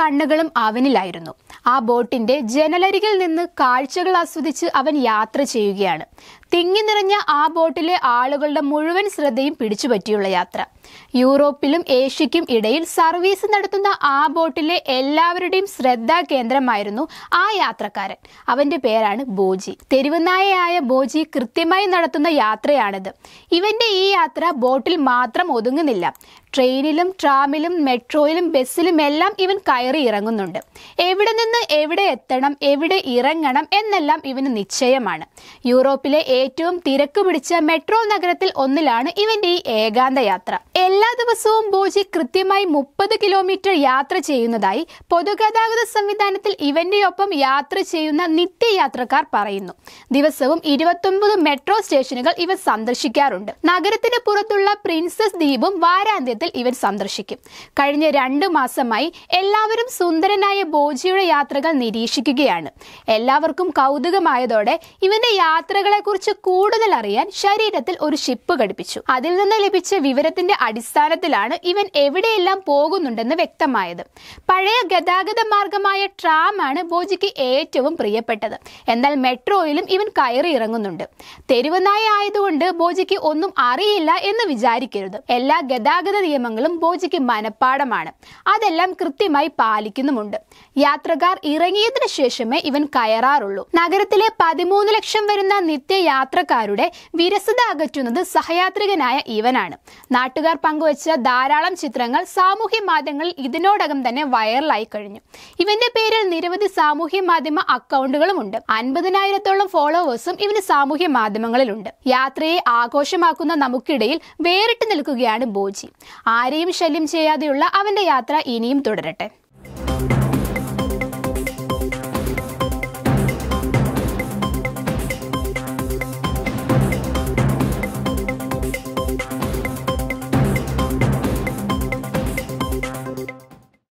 കണ്ണുകളും അവനിലായിരുന്നു ആ ബോട്ടിന്റെ ജനലരികിൽ നിന്ന് കാഴ്ചകൾ ആസ്വദിച്ച് അവൻ യാത്ര ചെയ്യുകയാണ് തിങ്ങി നിറഞ്ഞ ആ ബോട്ടിലെ ആളുകളുടെ മുഴുവൻ ശ്രദ്ധയും പിടിച്ചുപറ്റിയുള്ള യാത്ര യൂറോപ്പിലും ഏഷ്യയ്ക്കും ഇടയിൽ സർവീസ് നടത്തുന്ന ആ ബോട്ടിലെ എല്ലാവരുടെയും ശ്രദ്ധാ കേന്ദ്രമായിരുന്നു ആ യാത്രക്കാരൻ അവന്റെ പേരാണ് ബോജി തെരുവുനായയായ ബോജി കൃത്യമായി നടത്തുന്ന യാത്രയാണിത് ഇവന്റെ ഈ യാത്ര ബോട്ടിൽ മാത്രം ഒതുങ്ങുന്നില്ല ട്രെയിനിലും ട്രാമിലും മെട്രോയിലും ബസ്സിലും എല്ലാം ഇവൻ കയറി ഇറങ്ങുന്നുണ്ട് എവിടെ നിന്ന് എവിടെ എത്തണം എവിടെ ഇറങ്ങണം എന്നെല്ലാം ഇവന് നിശ്ചയമാണ് യൂറോപ്പിലെ ഏറ്റവും തിരക്ക് പിടിച്ച മെട്രോ നഗരത്തിൽ ഒന്നിലാണ് ഇവന്റെ ഈ ഏകാന്ത യാത്ര എല്ലാ ദിവസവും ബോജി കൃത്യമായി മുപ്പത് കിലോമീറ്റർ യാത്ര ചെയ്യുന്നതായി പൊതുഗതാഗത സംവിധാനത്തിൽ ഇവന്റെ ഒപ്പം യാത്ര ചെയ്യുന്ന നിത്യയാത്രക്കാർ പറയുന്നു ദിവസവും ഇരുപത്തൊമ്പത് മെട്രോ സ്റ്റേഷനുകൾ ഇവർ സന്ദർശിക്കാറുണ്ട് നഗരത്തിന് പുറത്തുള്ള പ്രിൻസസ് ദ്വീപും വാരാന്ത്യത്തിൽ ഇവർ സന്ദർശിക്കും കഴിഞ്ഞ രണ്ടു മാസമായി എല്ലാവരും സുന്ദരനായ ബോജിയുടെ യാത്രകൾ നിരീക്ഷിക്കുകയാണ് എല്ലാവർക്കും കൗതുകമായതോടെ ഇവന്റെ യാത്രകളെക്കുറിച്ച് കൂടുതൽ അറിയാൻ ശരീരത്തിൽ ഒരു ഷിപ്പ് ഘടിപ്പിച്ചു അതിൽ നിന്ന് ലഭിച്ച വിവരത്തിന്റെ അടിസ്ഥാനത്തിലാണ് ഇവൻ എവിടെയെല്ലാം പോകുന്നുണ്ടെന്ന് വ്യക്തമായത് പഴയ ഗതാഗത മാർഗമായ ആണ് ബോജിക്ക് ഏറ്റവും പ്രിയപ്പെട്ടത് എന്നാൽ മെട്രോയിലും ഇവൻ കയറി ഇറങ്ങുന്നുണ്ട് തെരുവനായ ആയതുകൊണ്ട് ബോജിക്ക് ഒന്നും അറിയില്ല എന്ന് വിചാരിക്കരുത് എല്ലാ ഗതാഗത നിയമങ്ങളും ബോജിക്ക് മനഃപ്പാടമാണ് അതെല്ലാം കൃത്യമായി പാലിക്കുന്നുമുണ്ട് യാത്രക്കാർ ഇറങ്ങിയതിനു ശേഷമേ ഇവൻ കയറാറുള്ളൂ നഗരത്തിലെ പതിമൂന്ന് ലക്ഷം വരുന്ന നിത്യയാത്രക്കാരുടെ വിരസത അകറ്റുന്നത് സഹയാത്രികനായ ഇവനാണ് നാട്ടുകാർ കൂട്ടുകാർ പങ്കുവച്ച ധാരാളം ചിത്രങ്ങൾ സാമൂഹ്യ മാധ്യമങ്ങളിൽ ഇതിനോടകം തന്നെ വൈറലായി കഴിഞ്ഞു ഇവന്റെ പേരിൽ നിരവധി സാമൂഹ്യ മാധ്യമ അക്കൗണ്ടുകളും ഉണ്ട് അൻപതിനായിരത്തോളം ഫോളോവേഴ്സും ഇവന് സാമൂഹ്യ മാധ്യമങ്ങളിലുണ്ട് യാത്രയെ ആഘോഷമാക്കുന്ന നമുക്കിടയിൽ വേറിട്ട് നിൽക്കുകയാണ് ബോജി ആരെയും ശല്യം ചെയ്യാതെയുള്ള അവന്റെ യാത്ര ഇനിയും തുടരട്ടെ